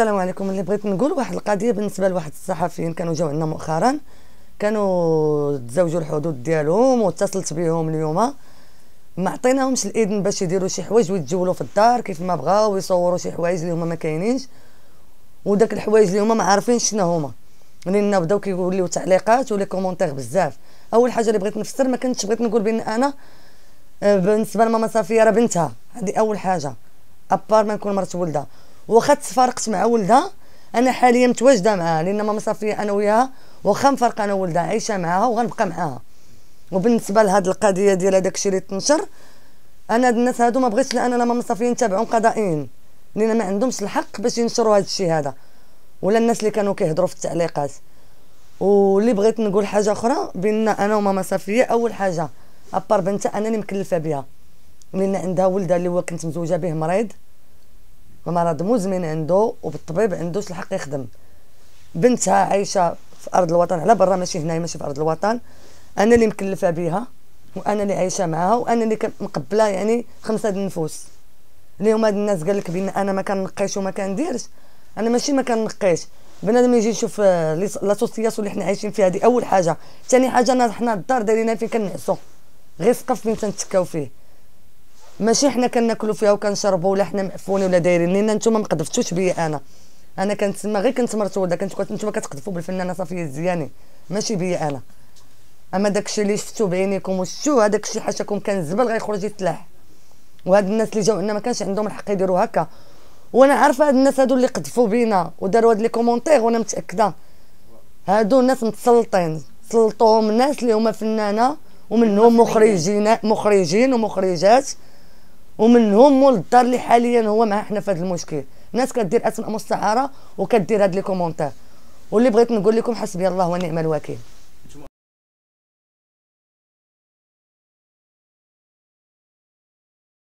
السلام عليكم اللي بغيت نقول واحد القضيه بالنسبه لواحد الصحفيين كانوا جاو عندنا مؤخرا كانوا تزوجوا الحدود ديالهم واتصلت بهم اليوم ما عطيناهمش الاذن باش يديروا شي حوايج ويتجولوا في الدار كيف ما بغاو ويصوروا شي حوايج اللي هما ما كاينينش وداك الحوايج اللي هما ما عارفين شنو هما لان بداو كيوليو تعليقات ولي كومونتير بزاف اول حاجه اللي بغيت نفسر ما كنتش بغيت نقول بان انا آه، بالنسبه لماما صافيه راه بنتها هذه اول حاجه ابار ما نكون مرت ولدها واخا تفارقت مع ولدها انا حاليا متواجده معاها لان ماما صافي انا وياها واخا مفرقه انا ولدها عايشه معاها وغنبقى معاها وبالنسبه لهاد القضيه ديال هذاك الشيء اللي تنشر انا هاد الناس هادو ما بغيتش انا لا ماما صافي يتابعون قضائيين لان ما عندهمش الحق باش ينشروا هاد الشيء هذا ولا الناس اللي كانوا كيهضروا في التعليقات واللي بغيت نقول حاجه اخرى بان انا وماما صفيه اول حاجه ابار بنتها انا اللي مكلفه بها لان عندها ولدها اللي هو كنت مزوجه به مريض بمرض مزمن عنده وبالطبيب عندوش الحق يخدم بنتها عايشه في ارض الوطن على برا ماشي هنايا ماشي في ارض الوطن انا اللي مكلفه بها وانا اللي عايشه معاها وانا اللي مقبله يعني خمسه د النفوس اليوم هاد الناس قال لك بان انا ما كنقيش وما كنديرش انا ماشي ما كنقيش بنادم يجي يشوف آه، لا سوسياسيون اللي حنا عايشين فيها هذه اول حاجه ثاني حاجه انا حنا الدار دايرينها فين كنعسو غير سقف فين تنتكاو فيه ماشي حنا كناكلوا فيها وكنشربوا ولا حنا معفونين ولا دايرين لان نتوما ما قذفتوش بيا انا انا كنت ما غير كنت مرتوده كنت نتوما كتقذفوا بالفنانه صفيه الزياني ماشي بيا انا اما داكشي اللي شفتو بعينيكم وشتو هذاك الشيء حاشاكم كان زبل غيخرج يتلاح وهاد الناس اللي جاو لنا ما كانش عندهم الحق يديروا هكا وانا عارفه هاد الناس هادو اللي قذفوا بينا وداروا هاد لي كومونتير وانا متاكده هادو ناس متسلطين سلطوهم ناس اللي هما فنانه ومنهم مخرجين مخرجين ومخرجات ومن مول الدار اللي حاليا هو معاه حنا في هذا المشكل الناس كدير اسماء مستعاره وكدير هاد لي كومونتير واللي بغيت نقول لكم حسبي الله ونعم الوكيل